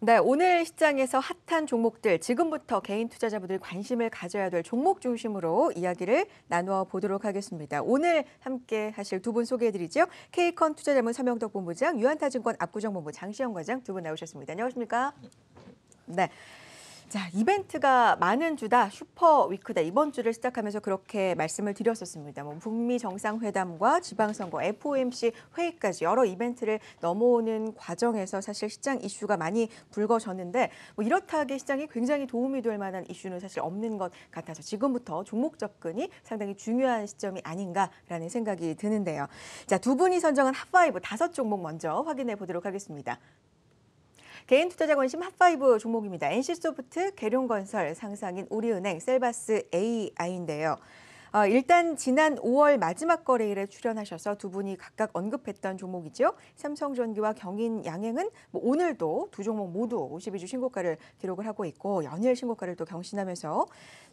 네, 오늘 시장에서 핫한 종목들 지금부터 개인 투자자분들 관심을 가져야 될 종목 중심으로 이야기를 나누어 보도록 하겠습니다. 오늘 함께 하실 두 분 소개해 드리죠. 케이컨 투자자문 서명덕 본부장, 유한타증권 압구정 본부 장시영 과장 두 분 나오셨습니다. 안녕하십니까? 네. 네. 자, 이벤트가 많은 주다 슈퍼 위크다 이번 주를 시작하면서 그렇게 말씀을 드렸었습니다. 뭐 북미 정상회담과 지방선거, FOMC 회의까지 여러 이벤트를 넘어오는 과정에서 사실 시장 이슈가 많이 불거졌는데 뭐 이렇다 하기 시장이 굉장히 도움이 될 만한 이슈는 사실 없는 것 같아서 지금부터 종목 접근이 상당히 중요한 시점이 아닌가라는 생각이 드는데요. 자, 두 분이 선정한 핫5 다섯 종목 먼저 확인해 보도록 하겠습니다. 개인 투자자 관심 핫5 종목입니다. NC소프트, 계룡건설, 상상인 우리은행, 셀바스 AI인데요. 어, 일단 지난 5월 마지막 거래일에 출연하셔서 두 분이 각각 언급했던 종목이죠. 삼성전기와 경인 양행은 뭐 오늘도 두 종목 모두 52주 신고가를 기록을 하고 있고 연일 신고가를 또 경신하면서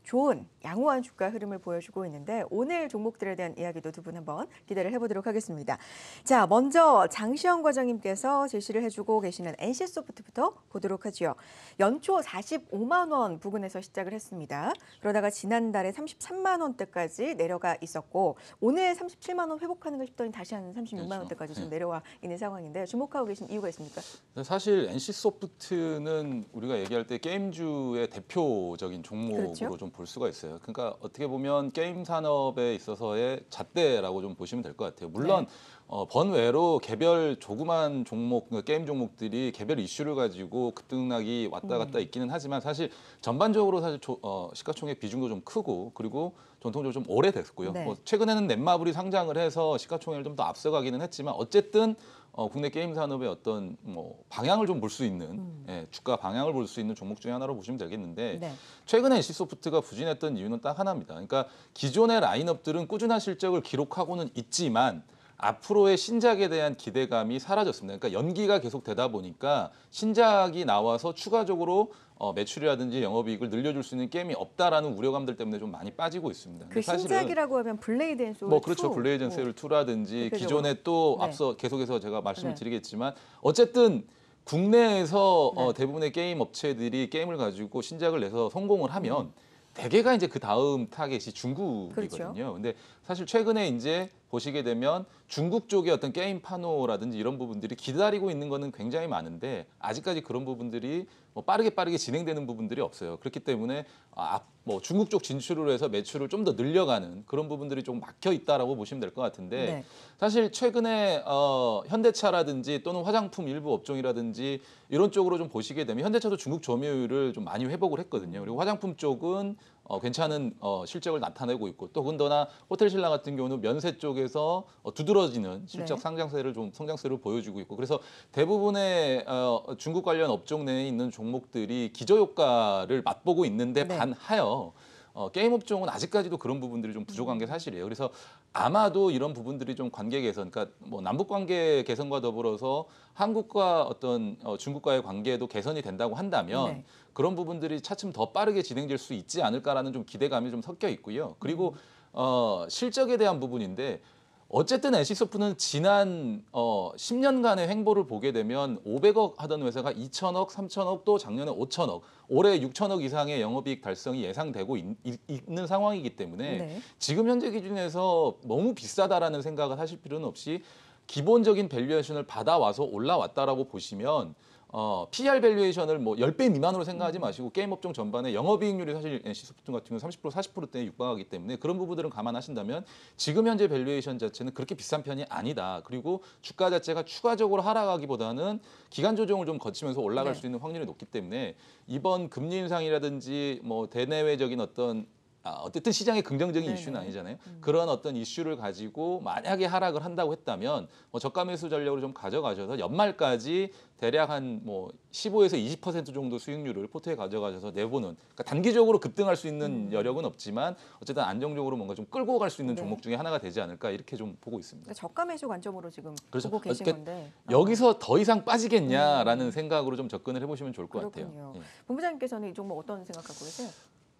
좋은 양호한 주가 흐름을 보여주고 있는데 오늘 종목들에 대한 이야기도 두 분 한번 기대를 해보도록 하겠습니다. 자, 먼저 장시영 과장님께서 제시를 해주고 계시는 NC소프트부터 보도록 하지요. 연초 45만 원 부근에서 시작을 했습니다. 그러다가 지난달에 33만 원대까지 내려가 있었고 오늘 37만 원 회복하는가 싶더니 다시 한 36만 그렇죠. 원대까지 그 내려와 있는 상황인데 주목하고 계신 이유가 있습니까? 사실 NC소프트는 우리가 얘기할 때 게임주의 대표적인 종목으로 그렇죠? 좀볼 수가 있어요. 그러니까 어떻게 보면 게임 산업에 있어서의 잣대라고 좀 보시면 될 것 같아요. 물론 네. 어, 번외로 개별 조그만 종목, 그러니까 게임 종목들이 개별 이슈를 가지고 급등락이 왔다 갔다 음. 있기는 하지만 사실 전반적으로 사실 조, 어, 시가총액 비중도 좀 크고 그리고 전통적으로 좀 오래됐고요. 네. 뭐 최근에는 넷마블이 상장을 해서 시가총액을 좀 더 앞서가기는 했지만 어쨌든 어, 국내 게임 산업의 어떤 뭐 방향을 좀 볼 수 있는 음. 예, 주가 방향을 볼 수 있는 종목 중에 하나로 보시면 되겠는데 네. 최근에 NC소프트가 부진했던 이유는 딱 하나입니다. 그러니까 기존의 라인업들은 꾸준한 실적을 기록하고는 있지만 앞으로의 신작에 대한 기대감이 사라졌습니다. 그러니까 연기가 계속 되다 보니까 신작이 나와서 추가적으로 어, 매출이라든지 영업이익을 늘려줄 수 있는 게임이 없다라는 우려감들 때문에 좀 많이 빠지고 있습니다. 그 신작이라고 하면 블레이드 앤 소울 뭐 그렇죠. 2. 블레이드 앤 소울 2라든지 기존에 또 네. 앞서 계속해서 제가 말씀을 네. 드리겠지만 어쨌든 국내에서 어, 네. 어, 대부분의 게임 업체들이 게임을 가지고 신작을 내서 성공을 하면 음. 대개가 이제 그 다음 타겟이 중국이거든요. 그렇죠. 근데 사실 최근에 이제 보시게 되면 중국 쪽의 어떤 게임 판호라든지 이런 부분들이 기다리고 있는 거는 굉장히 많은데 아직까지 그런 부분들이 뭐 빠르게 빠르게 진행되는 부분들이 없어요. 그렇기 때문에 아, 뭐 중국 쪽 진출을 해서 매출을 좀 더 늘려가는 그런 부분들이 좀 막혀 있다라고 보시면 될 것 같은데 네. 사실 최근에 어, 현대차라든지 또는 화장품 일부 업종이라든지 이런 쪽으로 좀 보시게 되면 현대차도 중국 점유율을 좀 많이 회복을 했거든요. 그리고 화장품 쪽은 어, 괜찮은 어, 실적을 나타내고 있고 또 군더나 호텔 신라 같은 경우는 면세 쪽에서 어, 두드러지는 실적 네. 상장세를 좀 성장세를 보여주고 있고 그래서 대부분의 어, 중국 관련 업종 내에 있는 종목들이 기저효과를 맛보고 있는데 네. 반하여 어, 게임 업종은 아직까지도 그런 부분들이 좀 부족한 게 사실이에요. 그래서 아마도 이런 부분들이 좀 관계 개선, 그러니까 뭐 남북 관계 개선과 더불어서 한국과 어떤 어, 중국과의 관계도 개선이 된다고 한다면 네. 그런 부분들이 차츰 더 빠르게 진행될 수 있지 않을까라는 좀 기대감이 좀 섞여 있고요. 그리고 음. 어, 실적에 대한 부분인데 어쨌든 NC소프트는 지난 어, 10년간의 행보를 보게 되면 500억 하던 회사가 2천억, 3천억 또 작년에 5천억, 올해 6천억 이상의 영업이익 달성이 예상되고 있, 는 상황이기 때문에 네. 지금 현재 기준에서 너무 비싸다라는 생각을 하실 필요는 없이 기본적인 밸류에이션을 받아와서 올라왔다라고 보시면 어, PR 밸류에이션을 뭐 10배 미만으로 생각하지 마시고 게임 업종 전반의 영업이익률이 사실 NC소프트 같은 경우는 30% 40%대에 육박하기 때문에 그런 부분들은 감안하신다면 지금 현재 밸류에이션 자체는 그렇게 비싼 편이 아니다. 그리고 주가 자체가 추가적으로 하락하기보다는 기간 조정을 좀 거치면서 올라갈 네. 수 있는 확률이 높기 때문에 이번 금리 인상이라든지 뭐 대내외적인 어떤 아, 어쨌든 시장의 긍정적인 네네. 이슈는 아니잖아요. 음. 그런 어떤 이슈를 가지고 만약에 하락을 한다고 했다면 뭐 저가 매수 전략으로 좀 가져가셔서 연말까지 대략 한 뭐 15에서 20% 정도 수익률을 포트에 가져가셔서 내보는 그러니까 단기적으로 급등할 수 있는 음. 여력은 없지만 어쨌든 안정적으로 뭔가 좀 끌고 갈 수 있는 네. 종목 중에 하나가 되지 않을까 이렇게 좀 보고 있습니다. 그러니까 저가 매수 관점으로 지금 그렇죠. 보고 계신 건데 여기서 더 이상 빠지겠냐라는 음. 생각으로 좀 접근을 해보시면 좋을 것 그렇군요. 같아요. 예. 본부장님께서는 이 종목 어떤 생각 갖고 계세요?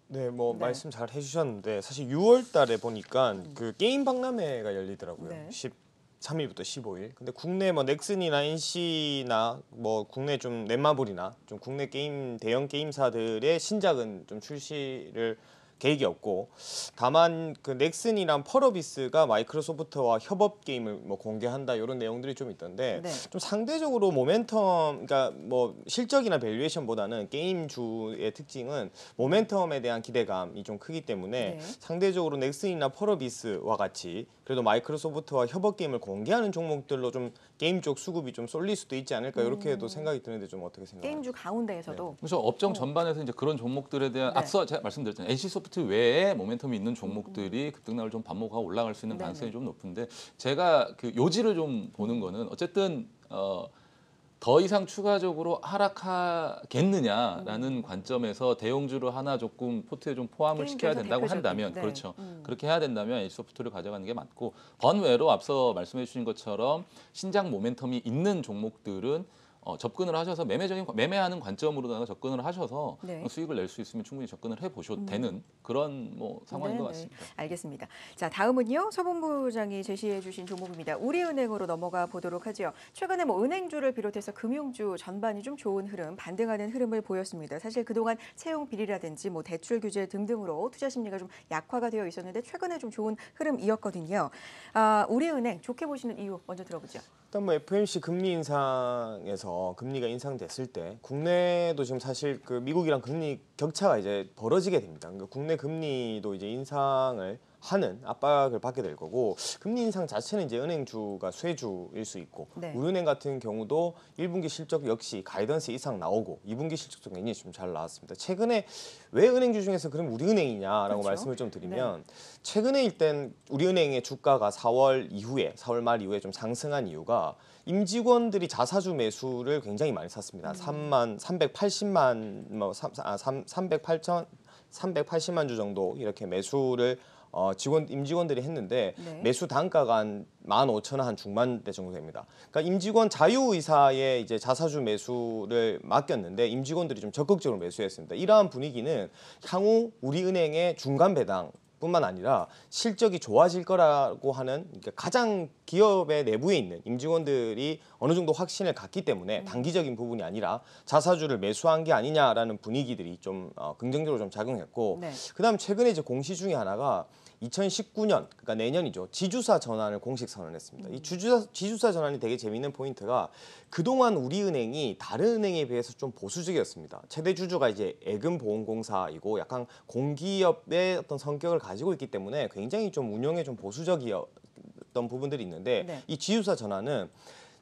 네, 뭐 네. 말씀 잘 해주셨는데 사실 6월달에 보니까 음. 그 게임 박람회가 열리더라고요. 네. 13일부터 15일. 근데 국내 뭐 넥슨이나 NC나 뭐 국내 좀 넷마블이나 좀 국내 게임 대형 게임사들의 신작은 좀 출시를 계획이 없고 다만 그 넥슨이랑 펄어비스가 마이크로소프트와 협업 게임을 뭐 공개한다 이런 내용들이 좀 있던데 네. 좀 상대적으로 모멘텀 그러니까 뭐 실적이나 밸류에이션보다는 게임주의 특징은 모멘텀에 대한 기대감이 좀 크기 때문에 네. 상대적으로 넥슨이나 펄어비스와 같이 그래도 마이크로소프트와 협업 게임을 공개하는 종목들로 좀 게임 쪽 수급이 좀 쏠릴 수도 있지 않을까 이렇게도 음. 생각이 드는데 좀 어떻게 생각하세요? 게임주 가운데에서도 네. 그래서 업종 전반에서 이제 그런 종목들에 대한 네. 앞서 제가 말씀드렸잖아요. NC 소 시프트 외에 모멘텀이 있는 종목들이 음. 급등락을 좀 반복하고 올라갈 수 있는 가능성이 네네. 좀 높은데 제가 그 요지를 좀 보는 거는 어쨌든 어. 더 이상 추가적으로 하락하겠느냐라는 음. 관점에서 대용주로 하나 조금 포트에 좀 포함을 시켜야 된다고 한다면 네. 그렇죠. 음. 그렇게 해야 된다면 이 소프트를 가져가는 게 맞고 번외로 앞서 말씀해 주신 것처럼 신장 모멘텀이 있는 종목들은 어, 접근을 하셔서 매매적인 매매하는 관점으로다가 접근을 하셔서 네. 수익을 낼 수 있으면 충분히 접근을 해 보셔도 음. 되는 그런 뭐 상황인 네, 것 네. 같습니다. 알겠습니다. 자 다음은요 서본부장이 제시해주신 종목입니다. 우리은행으로 넘어가 보도록 하죠. 최근에 뭐 은행주를 비롯해서 금융주 전반이 좀 좋은 흐름, 반등하는 흐름을 보였습니다. 사실 그동안 채용 비리라든지 뭐 대출 규제 등등으로 투자 심리가 좀 약화가 되어 있었는데 최근에 좀 좋은 흐름이었거든요. 아, 우리은행 좋게 보시는 이유 먼저 들어보죠. 일단 뭐 FOMC 금리 인상에서 금리가 인상됐을 때 국내도 지금 사실 그 미국이랑 금리 격차가 이제 벌어지게 됩니다. 그러니까 국내 금리도 이제 인상을 하는 압박을 받게 될 거고 금리 인상 자체는 이제 은행주가 쇠주일 수 있고 네. 우리은행 같은 경우도 1분기 실적 역시 가이던스 이상 나오고 2분기 실적도 굉장히 좀잘 나왔습니다. 최근에 왜 은행주 중에서 그럼 우리은행이냐라고 그렇죠. 말씀을 좀 드리면 네. 최근에 일단 우리은행의 주가가 4월 이후에 4월 말 이후에 좀 상승한 이유가 임직원들이 자사주 매수를 굉장히 많이 샀습니다. 음. 3만 380만 뭐 3, 아, 3 308천 380만 주 정도 이렇게 매수를 어, 직원 임직원들이 했는데 네. 매수 단가가 한 15,000원 한 중반대 정도 됩니다. 그러니까 임직원 자유의사에 이제 자사주 매수를 맡겼는데 임직원들이 좀 적극적으로 매수했습니다. 이러한 분위기는 향후 우리은행의 중간 배당 뿐만 아니라 실적이 좋아질 거라고 하는 가장 기업의 내부에 있는 임직원들이 어느 정도 확신을 갖기 때문에 음. 단기적인 부분이 아니라 자사주를 매수한 게 아니냐라는 분위기들이 좀 어, 긍정적으로 좀 작용했고 네. 그다음 최근에 이제 공시 중에 하나가 2019년 그러니까 내년이죠 지주사 전환을 공식 선언했습니다. 이 음. 주주사, 지주사 전환이 되게 재미있는 포인트가 그동안 우리은행이 다른 은행에 비해서 좀 보수적이었습니다. 최대 주주가 이제 애금보험공사이고 약간 공기업의 어떤 성격을 가지고 있기 때문에 굉장히 좀 운영에 좀 보수적이었던 부분들이 있는데 네. 이 지주사 전환은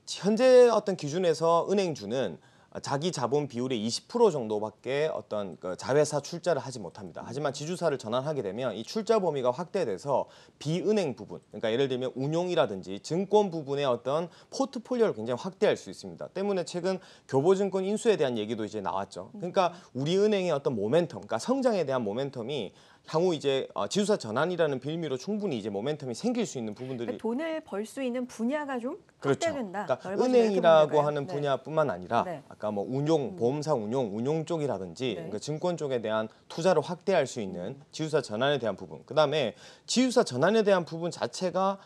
현재 어떤 기준에서 은행주는 아, 자기 자본 비율의 20% 정도밖에 어떤 그 자회사 출자를 하지 못합니다. 하지만 지주사를 전환하게 되면 이 출자 범위가 확대돼서 비은행 부분, 그러니까 예를 들면 운용이라든지 증권 부분의 어떤 포트폴리오를 굉장히 확대할 수 있습니다. 때문에 최근 교보증권 인수에 대한 얘기도 이제 나왔죠. 그러니까 우리 은행의 어떤 모멘텀, 그러니까 성장에 대한 모멘텀이 향후 이제 어, 지수사 전환이라는 빌미로 충분히 이제 모멘텀이 생길 수 있는 부분들이 그러니까 돈을 벌 수 있는 분야가 좀 그렇죠. 그러니까 은행이라고 하는 네. 분야뿐만 아니라 네. 아까 뭐 운용, 음. 보험사 운용, 운용 쪽이라든지 네. 그러니까 증권 쪽에 대한 투자를 확대할 수 있는 음. 지수사 전환에 대한 부분. 그다음에 지수사 전환에 대한 부분 자체가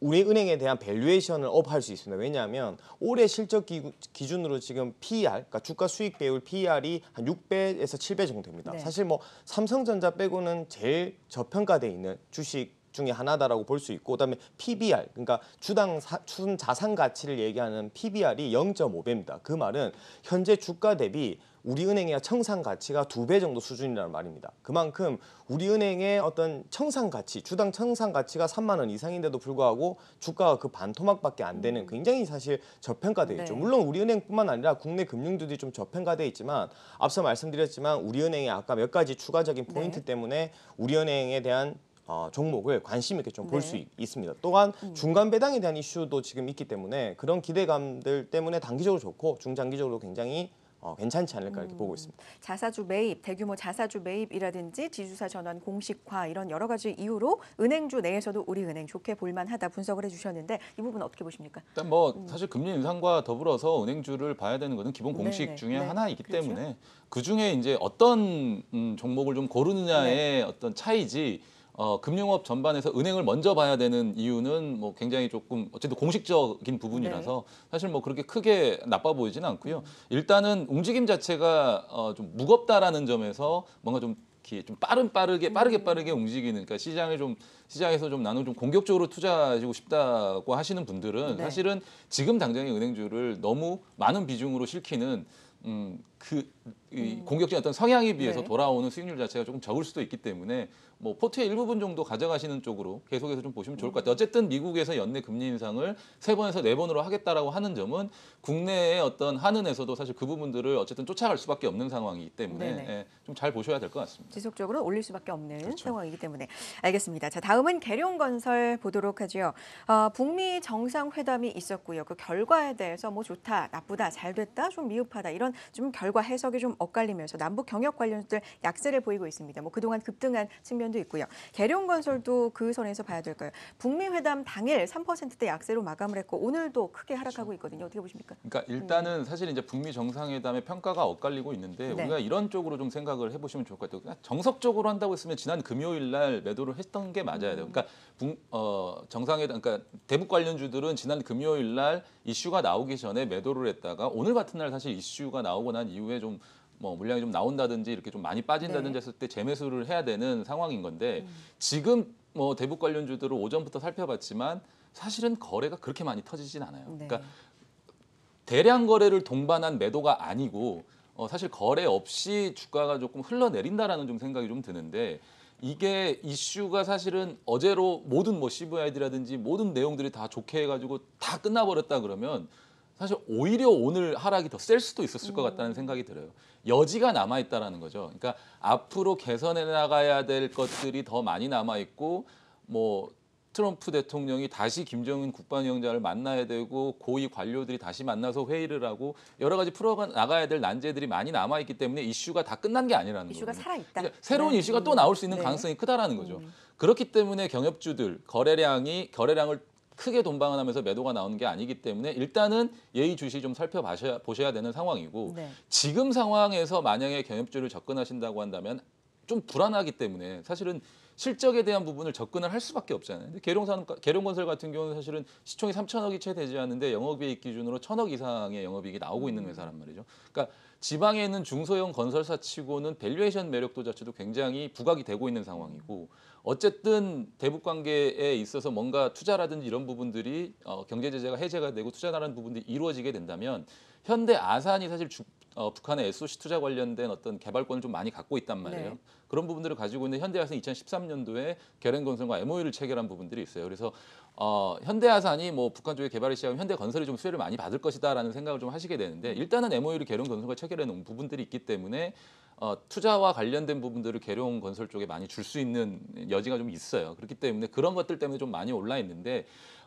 우리 은행에 대한 밸류에이션을 업할 수 있습니다. 왜냐하면 올해 실적 기, 준으로 지금 PER, 그러니까 주가 수익 배율 PER이 한 6배에서 7배 정도 입니다 네. 사실 뭐 삼성전자 빼고는 제일 저평가돼 있는 주식 중에 하나다라고 볼 수 있고 그다음에 PBR 그러니까 주당 사, 순 자산 가치를 얘기하는 PBR이 0.5배입니다. 그 말은 현재 주가 대비 우리은행의 청산 가치가 두 배 정도 수준이라는 말입니다. 그만큼 우리은행의 어떤 청산 가치, 주당 청산 가치가 3만 원 이상인데도 불구하고 주가가 그 반토막밖에 안 되는 음. 굉장히 사실 저평가돼 있죠. 네. 물론 우리은행뿐만 아니라 국내 금융들이좀 저평가돼 있지만 앞서 말씀드렸지만 우리은행의 아까 몇 가지 추가적인 포인트 네. 때문에 우리은행에 대한 어, 종목을 관심 있게 좀 볼수 네. 있습니다. 또한 음. 중간 배당에 대한 이슈도 지금 있기 때문에 그런 기대감들 때문에 단기적으로 좋고 중장기적으로 굉장히 어, 괜찮지 않을까 이렇게 음. 보고 있습니다. 자사주 매입, 대규모 자사주 매입이라든지 지주사 전환 공식화 이런 여러 가지 이유로 은행주 내에서도 우리 은행 좋게 볼만하다 분석을 해주셨는데 이 부분 어떻게 보십니까? 일단 뭐 음. 사실 금리 인상과 더불어서 은행주를 봐야 되는 것은 기본 공식 네네. 중에 네. 하나이기 그렇죠? 때문에 그 중에 이제 어떤 음, 종목을 좀 고르느냐의 네. 어떤 차이지. 어, 금융업 전반에서 은행을 먼저 봐야 되는 이유는 뭐 굉장히 조금 어쨌든 공식적인 부분이라서 네. 사실 뭐 그렇게 크게 나빠 보이진 않고요. 음. 일단은 움직임 자체가 어, 좀 무겁다라는 점에서 뭔가 좀이렇좀 빠른 빠르게 빠르게 음. 빠르게 움직이는 그러니까 시장을좀 시장에서 좀 나는 좀 공격적으로 투자하시고 싶다고 하시는 분들은 네. 사실은 지금 당장의 은행주를 너무 많은 비중으로 실키는 음, 그, 이 음. 공격적인 어떤 성향에 비해서 네. 돌아오는 수익률 자체가 조금 적을 수도 있기 때문에 뭐 포트의 일부분 정도 가져가시는 쪽으로 계속해서 좀 보시면 좋을 것 같아요. 어쨌든 미국에서 연내 금리 인상을 세 번에서 네 번으로 하겠다라고 하는 점은 국내의 어떤 한은에서도 사실 그 부분들을 어쨌든 쫓아갈 수밖에 없는 상황이기 때문에 예, 좀잘 보셔야 될 것 같습니다. 지속적으로 올릴 수밖에 없는 그렇죠. 상황이기 때문에 알겠습니다. 자 다음은 계룡건설 보도록 하죠. 어, 북미 정상회담이 있었고요. 그 결과에 대해서 뭐 좋다, 나쁘다, 잘 됐다, 좀 미흡하다 이런 좀 결과 해석이 좀 엇갈리면서 남북 경협 관련들 약세를 보이고 있습니다. 뭐 그동안 급등한 측면 측면도 있고요. 계룡건설도 그 선에서 봐야 될 거예요. 북미 회담 당일 3%대 약세로 마감을 했고 오늘도 크게 하락하고 있거든요. 어떻게 보십니까? 그러니까 일단은 사실 이제 북미 정상회담의 평가가 엇갈리고 있는데 네. 우리가 이런 쪽으로 좀 생각을 해보시면 좋을 것 같아요. 그러니까 정석적으로 한다고 했으면 지난 금요일 날 매도를 했던 게 맞아야 돼요. 그러니까 북, 어, 정상회담, 그러니까 대북 관련주들은 지난 금요일 날 이슈가 나오기 전에 매도를 했다가 오늘 같은 날 사실 이슈가 나오고 난 이후에 좀뭐 물량이 좀 나온다든지 이렇게 좀 많이 빠진다든지 네. 했을 때 재매수를 해야 되는 상황인 건데 음. 지금 뭐 대북 관련주들을 오전부터 살펴봤지만 사실은 거래가 그렇게 많이 터지진 않아요. 네. 그러니까 대량 거래를 동반한 매도가 아니고 어, 사실 거래 없이 주가가 조금 흘러내린다라는 좀 생각이 좀 드는데 이게 이슈가 사실은 어제로 모든 뭐 CVID라든지 모든 내용들이 다 좋게 해가지고 다 끝나버렸다 그러면 사실 오히려 오늘 하락이 더 셀 수도 있었을 것 같다는 음. 생각이 들어요. 여지가 남아 있다는 거죠. 그러니까 앞으로 개선해 나가야 될 것들이 더 많이 남아 있고 뭐 트럼프 대통령이 다시 김정은 국방위원장을 만나야 되고 고위 관료들이 다시 만나서 회의를 하고 여러 가지 풀어 나가야 될 난제들이 많이 남아 있기 때문에 이슈가 다 끝난 게 아니라는 이슈가 거예요. 살아 있다. 그러니까 새로운 네. 이슈가 또 나올 수 있는 네. 가능성이 크다라는 거죠. 음. 그렇기 때문에 경협주들 거래량이 거래량을 크게 돈방을 하면서 매도가 나오는 게 아니기 때문에 일단은 예의주시 좀 살펴보셔야 되는 상황이고 네. 지금 상황에서 만약에 경협주를 접근하신다고 한다면 좀 불안하기 때문에 사실은 실적에 대한 부분을 접근을 할 수밖에 없잖아요. 근데 계룡산 계룡건설 같은 경우는 사실은 시총이 3천억이 채 되지 않는데 영업이익 기준으로 천억 이상의 영업이익이 나오고 있는 회사란 말이죠. 그러니까 지방에 있는 중소형 건설사 치고는 밸류에이션 매력도 자체도 굉장히 부각이 되고 있는 상황이고 어쨌든 대북 관계에 있어서 뭔가 투자라든지 이런 부분들이 어, 경제 제재가 해제가 되고 투자라는 부분들이 이루어지게 된다면 현대 아산이 사실 주, 어, 북한의 SOC 투자 관련된 어떤 개발권을 좀 많이 갖고 있단 말이에요. 네. 그런 부분들을 가지고 있는 현대화산 2013년도에 결연건설과 MOU를 체결한 부분들이 있어요. 그래서 어, 현대화산이 뭐 북한 쪽에 개발을 시작하면 현대건설이 좀 수혜를 많이 받을 것이다라는 생각을 좀 하시게 되는데 일단은 MOU를 결연건설과 체결해 놓은 부분들이 있기 때문에 어, 투자와 관련된 부분들을 계룡 건설 쪽에 많이 줄 수 있는 여지가 좀 있어요. 그렇기 때문에 그런 것들 때문에 좀 많이 올라 있는데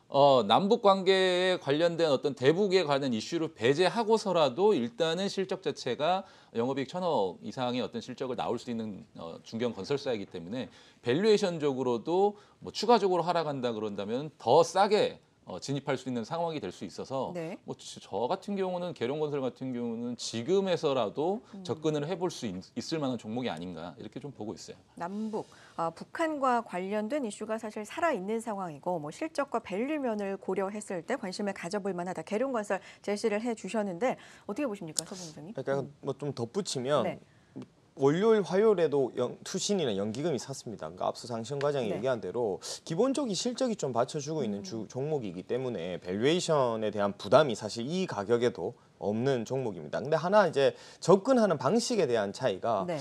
어, 남북 관계에 관련된 어떤 대북에 관한 이슈를 배제하고서라도 일단은 실적 자체가 영업이익 천억 이상의 어떤 실적을 나올 수 있는 어, 중견 건설사이기 때문에 밸류에이션적으로도 뭐 추가적으로 하락한다 그런다면 더 싸게 어, 진입할 수 있는 상황이 될 수 있어서 네. 뭐저 같은 경우는 계룡건설 같은 경우는 지금에서라도 음. 접근을 해볼 수 있, 을 만한 종목이 아닌가 이렇게 좀 보고 있어요. 남북, 아, 북한과 관련된 이슈가 사실 살아있는 상황이고 뭐 실적과 밸류 면을 고려했을 때 관심을 가져볼 만하다. 계룡건설 제시를 해주셨는데 어떻게 보십니까, 서봉장님? 그러니까 음. 뭐좀 덧붙이면 네. 월요일 화요일에도 영, 투신이나 연기금이 샀습니다. 그러니까 앞서 상시 과장이 네. 얘기한 대로 기본적인 실적이 좀 받쳐주고 있는 음. 주 종목이기 때문에 밸류에이션에 대한 부담이 사실 이 가격에도 없는 종목입니다. 근데 하나 이제 접근하는 방식에 대한 차이가 네.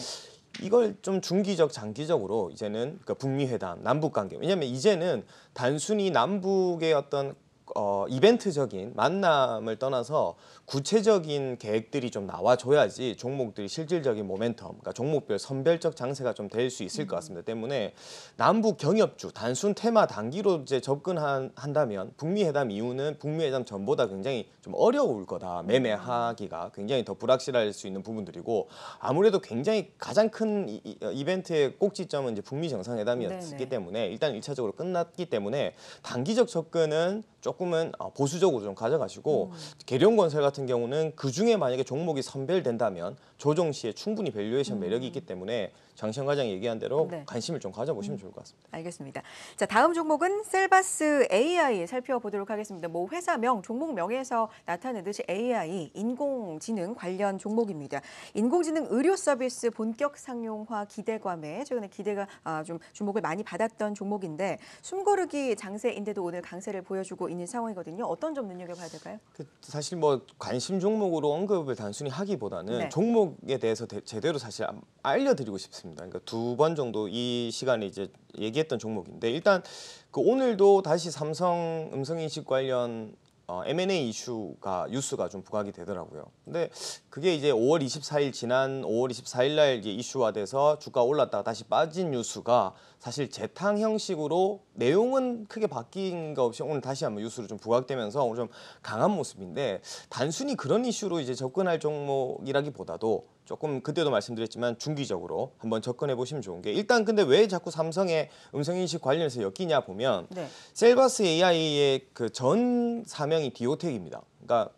이걸 좀 중기적 장기적으로 이제는 그러니까 북미 회담, 남북 관계. 왜냐하면 이제는 단순히 남북의 어떤 어, 이벤트적인 만남을 떠나서 구체적인 계획들이 좀 나와줘야지 종목들이 실질적인 모멘텀, 그러니까 종목별 선별적 장세가 좀 될 수 있을 것 같습니다. 때문에 남북 경협주 단순 테마 단기로 이제 접근한다면 북미 회담 이후는 북미 회담 전보다 굉장히 좀 어려울 거다. 매매하기가 굉장히 더 불확실할 수 있는 부분들이고 아무래도 굉장히 가장 큰 이, 이 어, 벤트의 꼭지점은 이제 북미 정상회담이었기 네네. 때문에 일단 일차적으로 끝났기 때문에 단기적 접근은 조금 조금은 어, 보수적으로 좀 가져가시고 음. 개련 건설 같은 경우는 그중에 만약에 종목이 선별된다면 조정 시에 충분히 밸류에이션 음. 매력이 있기 때문에 장시현 과장이 얘기한 대로 네. 관심을 좀 가져보시면 음. 좋을 것 같습니다. 알겠습니다. 자 다음 종목은 셀바스 AI 살펴보도록 하겠습니다. 뭐 회사명, 종목명에서 나타내는 듯이 AI, 인공지능 관련 종목입니다. 인공지능 의료 서비스 본격 상용화 기대감에 최근에 기대가 아, 좀 주목을 많이 받았던 종목인데 숨고르기 장세인데도 오늘 강세를 보여주고 있는 있는 상황이거든요. 어떤 점 눈여겨봐야 될까요? 그 사실 뭐 관심 종목으로 언급을 단순히 하기보다는 네. 종목에 대해서 대, 제대로 사실 알려드리고 싶습니다. 그러니까 두 번 정도 이 시간에 이제 얘기했던 종목인데 일단 그 오늘도 다시 삼성 음성인식 관련 어, M&A 이슈가 뉴스가 좀 부각이 되더라고요. 근데 그게 이제 5월 24일 지난 5월 24일 날 이제 이슈화돼서 주가 올랐다가 다시 빠진 뉴스가 사실 재탕 형식으로 내용은 크게 바뀐 거 없이 오늘 다시 한번 뉴스로 좀 부각되면서 오늘 좀 강한 모습인데 단순히 그런 이슈로 이제 접근할 종목이라기보다도 조금 그때도 말씀드렸지만 중기적으로 한번 접근해 보시면 좋은 게 일단 근데 왜 자꾸 삼성의 음성 인식 관련해서 엮이냐 보면 네. 셀바스 AI의 그 전 사명이 디오텍입니다. 그러니까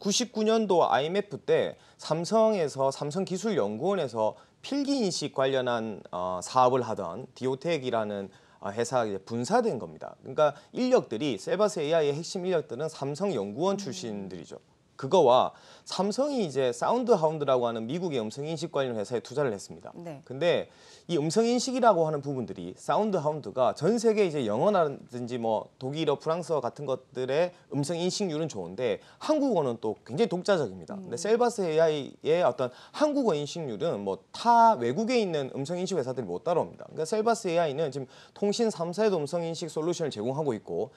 99년도 IMF 때 삼성에서 삼성 기술 연구원에서 필기 인식 관련한 어, 사업을 하던 디오텍이라는 어, 회사가 분사된 겁니다. 그러니까 인력들이 셀바스 AI의 핵심 인력들은 삼성 연구원 음. 출신들이죠. 그거와 삼성이 이제 사운드 하운드라고 하는 미국의 음성 인식 관련 회사에 투자를 했습니다. 네. 근데 이 음성 인식이라고 하는 부분들이 사운드 하운드가 전 세계 이제 영어라든지 뭐 독일어, 프랑스어 같은 것들의 음성 인식률은 좋은데 한국어는 또 굉장히 독자적입니다. 음. 근데 셀바스 AI의 어떤 한국어 인식률은 뭐 타 외국에 있는 음성 인식 회사들이 못 따라옵니다. 그러니까 셀바스 AI는 지금 통신 삼사에도 음성 인식 솔루션을 제공하고 있고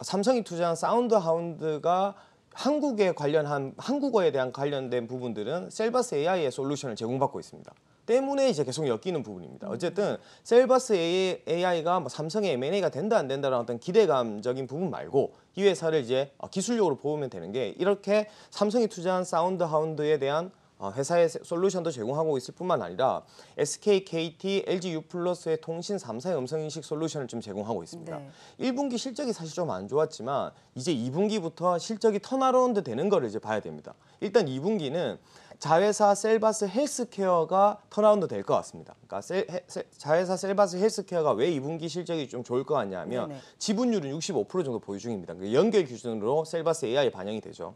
삼성이 투자한 사운드 하운드가 한국에 관련한 한국어에 대한 관련된 부분들은 셀바스 AI의 솔루션을 제공받고 있습니다. 때문에 이제 계속 엮이는 부분입니다. 어쨌든 셀바스 AI가 뭐 삼성의 M&A가 된다 안 된다라는 어떤 기대감적인 부분 말고 이 회사를 이제 기술력으로 보면 되는 게 이렇게 삼성이 투자한 사운드 하운드에 대한 어, 회사의 솔루션도 제공하고 있을 뿐만 아니라 SK, KT, LG U+의 통신 3사의 음성인식 솔루션을 좀 제공하고 있습니다. 네. 1분기 실적이 사실 좀 안 좋았지만 이제 2분기부터 실적이 턴아라운드 되는 거를 이제 봐야 됩니다. 일단 2분기는 자회사 셀바스 헬스케어가 턴아운드 될 것 같습니다. 그러니까 셀, 헬, 셀, 자회사 셀바스 헬스케어가 왜 2분기 실적이 좀 좋을 것 같냐면 네네. 지분율은 65% 정도 보유 중입니다. 그러니까 연결 기준으로 셀바스 AI 반영이 되죠.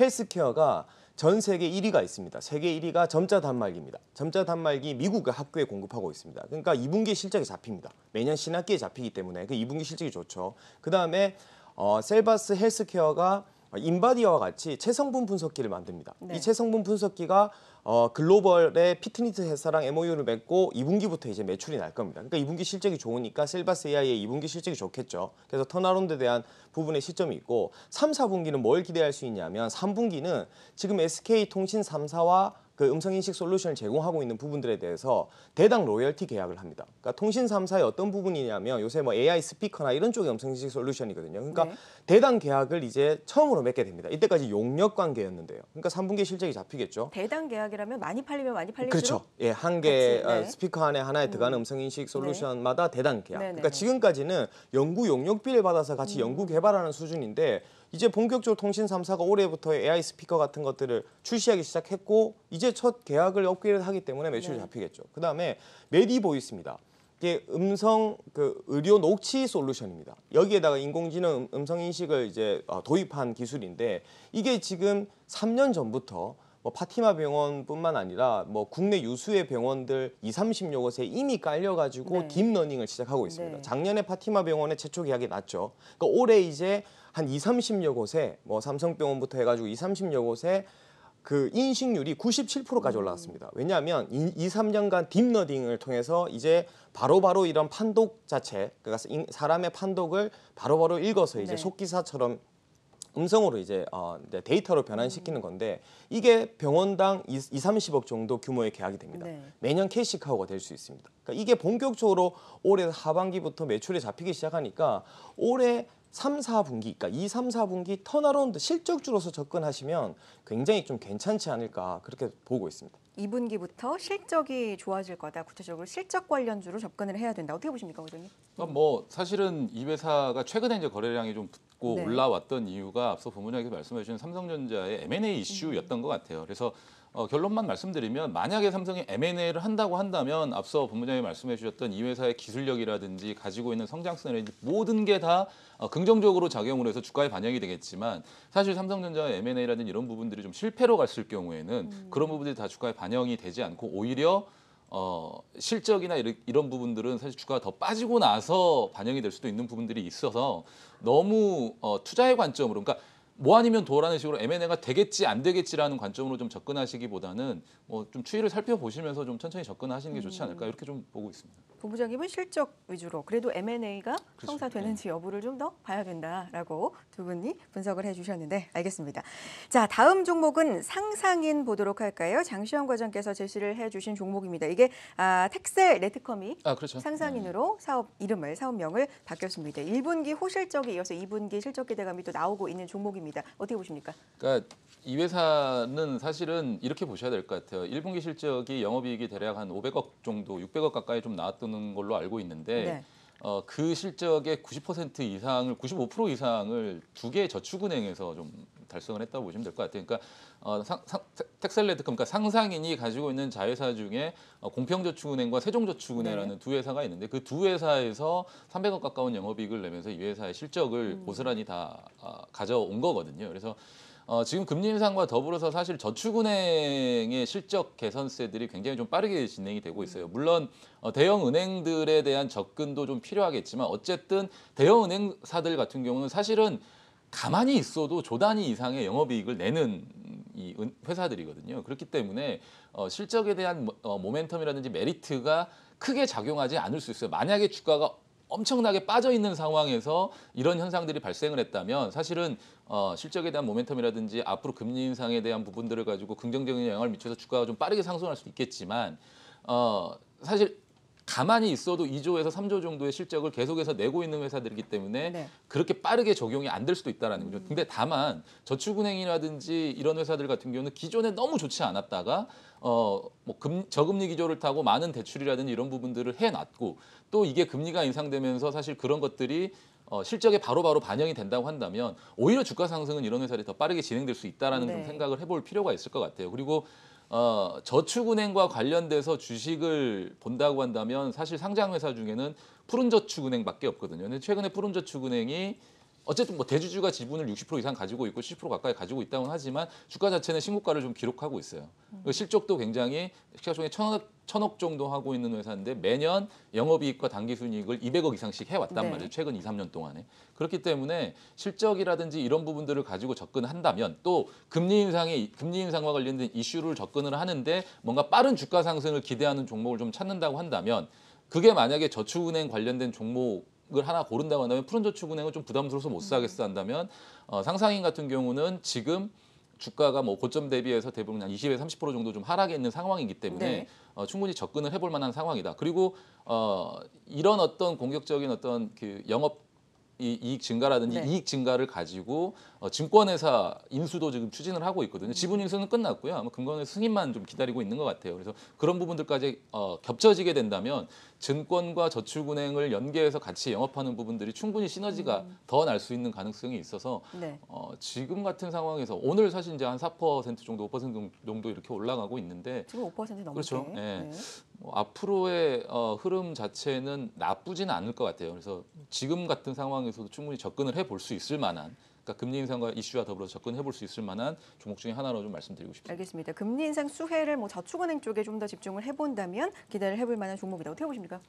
헬스케어가 전 세계 1위가 있습니다. 세계 1위가 점자 단말기입니다. 점자 단말기 미국의 학교에 공급하고 있습니다. 그러니까 2분기 실적이 잡힙니다. 매년 신학기에 잡히기 때문에 그 2분기 실적이 좋죠. 그 다음에 어, 셀바스 헬스케어가 인바디와 같이 체성분 분석기를 만듭니다. 네. 이 체성분 분석기가 어, 글로벌의 피트니스 회사랑 MOU를 맺고 2분기부터 이제 매출이 날 겁니다. 그러니까 2분기 실적이 좋으니까 셀바스 AI의 2분기 실적이 좋겠죠. 그래서 턴아라드에 대한 부분의 시점이 있고 3, 4분기는 뭘 기대할 수 있냐면 3분기는 지금 SK통신 3사와 그 음성인식 솔루션을 제공하고 있는 부분들에 대해서 대당 로열티 계약을 합니다. 그러니까 통신 3사의 어떤 부분이냐면 요새 뭐 AI 스피커나 이런 쪽의 음성인식 솔루션이거든요. 그러니까 네. 대당 계약을 이제 처음으로 맺게 됩니다. 이때까지 용역 관계였는데요. 그러니까 3분기 실적이 잡히겠죠. 대당 계약이라면 많이 팔리면 많이 팔릴수 그렇죠. 예, 한개 어, 네. 스피커 안에 하나에 음. 들어가는 음. 성인식 네. 솔루션마다 네. 대당 계약. 네네. 네, 그러니까 지금까지는 연구 용역비를 받아서 같이 음. 연구 개발하는 수준인데 이제 본격적으로 통신 3사가 올해부터 AI 스피커 같은 것들을 출시하기 시작했고 이제 첫 계약을 업그레이드 하기 때문에 매출이 네. 잡히겠죠. 그다음에 메디보이스입니다. 이게 음성 그 의료 녹취 솔루션입니다. 여기에다가 인공지능 음, 음성 인식을 이제 어, 도입한 기술인데 이게 지금 3년 전부터 뭐 파티마 병원뿐만 아니라 뭐 국내 유수의 병원들 2, 30여 곳에 이미 깔려가지고 네. 딥러닝을 시작하고 있습니다. 네. 작년에 파티마 병원에 최초 계약이 났죠. 그러니까 올해 이제 한 2, 30여 곳에 뭐 삼성병원부터 해가지고 2, 30여 곳에 그 인식률이 97%까지 음. 올라갔습니다. 왜냐하면 2, 3년간 딥러딩을 통해서 이제 바로바로 바로 이런 판독 자체, 그러니까 사람의 판독을 바로바로 바로 읽어서 이제 네. 속기사처럼 음성으로 이제 어, 데이터로 변환시키는 음. 건데 이게 병원당 2, 30억 정도 규모의 계약이 됩니다. 네. 매년 캐시 카우가 될 수 있습니다. 그러니까 이게 본격적으로 올해 하반기부터 매출이 잡히기 시작하니까 올해 삼, 사분기 그러니까 이, 삼, 사분기 턴어라운드 실적줄어서 접근하시면 굉장히 좀 괜찮지 않을까 그렇게 보고 있습니다. 이분기부터 실적이 좋아질 거다. 구체적으로 실적 관련주로 접근을 해야 된다. 어떻게 보십니까, 의원님? 그러니까 뭐 사실은 이 회사가 최근에 이제 거래량이 좀 붙고 네. 올라왔던 이유가 앞서 부문장에서 말씀해 주신 삼성전자의 M&A 음. 이슈였던 것 같아요. 그래서 어, 결론만 말씀드리면 만약에 삼성이 M&A를 한다고 한다면 앞서 본부장이 님 말씀해 주셨던 이 회사의 기술력이라든지 가지고 있는 성장성이라든지 모든 게다 어, 긍정적으로 작용을 해서 주가에 반영이 되겠지만 사실 삼성전자의 M&A라든지 이런 부분들이 좀 실패로 갔을 경우에는 음. 그런 부분들이 다 주가에 반영이 되지 않고 오히려 어, 실적이나 이런 부분들은 사실 주가가 더 빠지고 나서 반영이 될 수도 있는 부분들이 있어서 너무 어, 투자의 관점으로 그러니까 뭐 아니면 도라는 식으로 M&A가 되겠지 안 되겠지라는 관점으로 좀 접근하시기보다는 뭐 좀 추이를 살펴보시면서 좀 천천히 접근하시는 게 좋지 않을까 음. 이렇게 좀 보고 있습니다. 본부장님은 실적 위주로 그래도 M&A가 그렇죠. 성사되는지 네. 여부를 좀 더 봐야 된다라고 두 분이 분석을 해주셨는데 알겠습니다. 자 다음 종목은 상상인 보도록 할까요? 장시영 과장께서 제시를 해주신 종목입니다. 이게 아, 텍셀 레트컴이 아, 그렇죠. 상상인으로 네. 사업 이름을 사업명을 바뀌었습니다. 1분기 호실적이 이어서 2분기 실적 기대감이 또 나오고 있는 종목입니다. 어떻게 보십니까? 그러니까 이 회사는 사실은 이렇게 보셔야 될 것 같아요. 1분기 실적이 영업이익이 대략 한 500억 정도, 600억 가까이 좀 나왔던 걸로 알고 있는데. 네. 어, 그 실적의 90% 이상을 95% 이상을 두 개의 저축은행에서 좀 달성을 했다고 보시면 될 것 같아요. 그러니까 어, 상, 상, 텍셀레드컴 그러니까 상상인이 가지고 있는 자회사 중에 어, 공평저축은행과 세종저축은행이라는 네. 두 회사가 있는데 그 두 회사에서 300억 가까운 영업이익을 내면서 이 회사의 실적을 음. 고스란히 다 아, 가져온 거거든요. 그래서 어, 지금 금리 인상과 더불어서 사실 저축은행의 실적 개선세들이 굉장히 좀 빠르게 진행이 되고 있어요. 물론 어, 대형 은행들에 대한 접근도 좀 필요하겠지만 어쨌든 대형 은행사들 같은 경우는 사실은 가만히 있어도 조단위 이상의 영업이익을 내는 이 회사들이거든요. 그렇기 때문에 어, 실적에 대한 어, 모멘텀이라든지 메리트가 크게 작용하지 않을 수 있어요. 만약에 주가가 엄청나게 빠져 있는 상황에서 이런 현상들이 발생을 했다면 사실은 어, 실적에 대한 모멘텀이라든지 앞으로 금리 인상에 대한 부분들을 가지고 긍정적인 영향을 미쳐서 주가가 좀 빠르게 상승할 수 있겠지만 어, 사실 가만히 있어도 2조에서 3조 정도의 실적을 계속해서 내고 있는 회사들이기 때문에 네. 그렇게 빠르게 적용이 안 될 수도 있다라는 거죠. 음. 근데 다만 저축은행이라든지 이런 회사들 같은 경우는 기존에 너무 좋지 않았다가 어뭐 금, 저금리 기조를 타고 많은 대출이라든지 이런 부분들을 해놨고 또 이게 금리가 인상되면서 사실 그런 것들이 어, 실적에 바로바로 바로 반영이 된다고 한다면 오히려 주가 상승은 이런 회사들이 더 빠르게 진행될 수 있다라는 네. 생각을 해 볼 필요가 있을 것 같아요. 그리고 어, 저축은행과 관련돼서 주식을 본다고 한다면 사실 상장회사 중에는 푸른저축은행밖에 없거든요. 근데 최근에 푸른저축은행이 어쨌든 뭐 대주주가 지분을 60% 이상 가지고 있고 70% 가까이 가지고 있다고는 하지만 주가 자체는 신고가를 좀 기록하고 있어요. 음. 실적도 굉장히 시가총액 천억, 천억 정도 하고 있는 회사인데 매년 영업이익과 단기순이익을 200억 이상씩 해왔단 네. 말이에요. 최근 2, 3년 동안에. 그렇기 때문에 실적이라든지 이런 부분들을 가지고 접근한다면 또 금리 인상이 금리 인상과 관련된 이슈를 접근을 하는데 뭔가 빠른 주가 상승을 기대하는 종목을 좀 찾는다고 한다면 그게 만약에 저축은행 관련된 종목 을 하나 고른다고 한다면 푸른저축은행은 좀 부담스러워서 못 사겠어 한다면 어, 상상인 같은 경우는 지금 주가가 뭐 고점 대비해서 대부분 한 20에서 30% 정도 좀 하락에 있는 상황이기 때문에 네. 어, 충분히 접근을 해볼 만한 상황이다. 그리고 어, 이런 어떤 공격적인 어떤 그 영업 이, 익 증가라든지 네. 이익 증가를 가지고 어, 증권회사 인수도 지금 추진을 하고 있거든요. 음. 지분 인수는 끝났고요. 아마 금권의 승인만 좀 기다리고 있는 것 같아요. 그래서 그런 부분들까지 어, 겹쳐지게 된다면 증권과 저축은행을 연계해서 같이 영업하는 부분들이 충분히 시너지가 음. 더날 수 있는 가능성이 있어서 네. 어, 지금 같은 상황에서 오늘 사실 이제 한 4% 정도, 5% 정도 이렇게 올라가고 있는데 지금 5% 넘게 그렇죠. 예. 네. 뭐 앞으로의 어, 흐름 자체는 나쁘지는 않을 것 같아요. 그래서 지금 같은 상황에서도 충분히 접근을 해 볼 수 있을 만한 그러니까 금리 인상과 이슈와 더불어 접근해 볼 수 있을 만한 종목 중에 하나로 좀 말씀드리고 싶습니다. 알겠습니다. 금리 인상 수혜를 뭐 저축은행 쪽에 좀 더 집중을 해본다면 기대를 해볼 만한 종목이다. 어떻게 보십니까,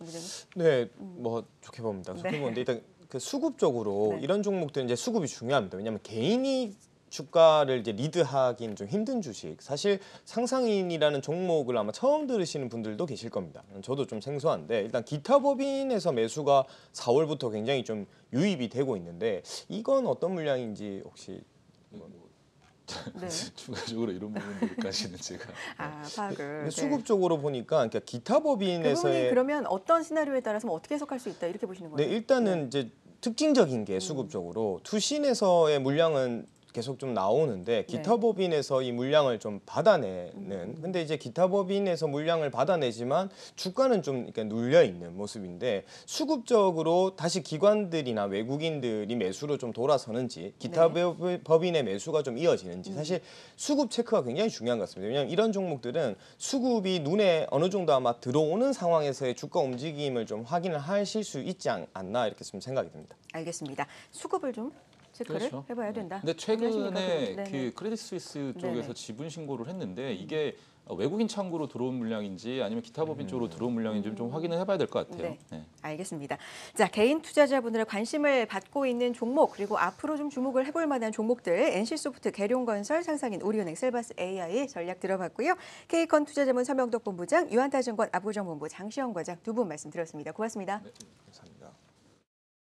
네, 뭐 좋게 봅니다. 네. 좋게 네. 보는데 일단 그 수급적으로 네. 이런 종목들은 이제 수급이 중요합니다. 왜냐하면 개인이 주가를 이제 리드하기는 좀 힘든 주식. 사실 상상인이라는 종목을 아마 처음 들으시는 분들도 계실 겁니다. 저도 좀 생소한데 일단 기타법인에서 매수가 4월부터 굉장히 좀 유입이 되고 있는데 이건 어떤 물량인지 혹시 뭐, 네. 추가적으로 이런 부분들까지는 제가 아, 네. 파악을 네. 수급 쪽으로 보니까 그러니까 기타법인에서의 그 그러면 어떤 시나리오에 따라서 어떻게 해석할 수 있다 이렇게 보시는 네, 거예요? 네, 일단은 네. 이제 특징적인 게 수급적으로 음. 투신에서의 물량은 계속 좀 나오는데 네. 기타 법인에서 이 물량을 좀 받아내는 음. 근데 이제 기타 법인에서 물량을 받아내지만 주가는 좀이니까 눌려 있는 모습인데 수급적으로 다시 기관들이나 외국인들이 매수로 좀 돌아서는지 기타 네. 법인의 매수가 좀 이어지는지 음. 사실 수급 체크가 굉장히 중요한 것 같습니다. 왜냐하면 이런 종목들은 수급이 눈에 어느 정도 아마 들어오는 상황에서의 주가 움직임을 좀 확인을 하실 수 있지 않나 이렇게 좀 생각이 듭니다. 알겠습니다. 수급을 좀 체크를 그렇죠. 해봐야 네. 된다. 근데 최근에 그, 그 크레딧 스위스 쪽에서 네네. 지분 신고를 했는데 이게 외국인 창구로 들어온 물량인지 아니면 기타 법인 쪽으로 음. 들어온 물량인지 좀 확인을 해봐야 될 것 같아요. 네. 네. 알겠습니다. 자 개인 투자자분들의 관심을 받고 있는 종목 그리고 앞으로 좀 주목을 해볼 만한 종목들 NC소프트, 계룡건설, 상상인, 오리온엑, 셀바스 AI 전략 들어봤고요. K컨 투자자문 서명덕 본부장, 유한타증권 아부정 본부 장시영 과장 두 분 말씀 들었습니다. 고맙습니다. 네, 감사합니다.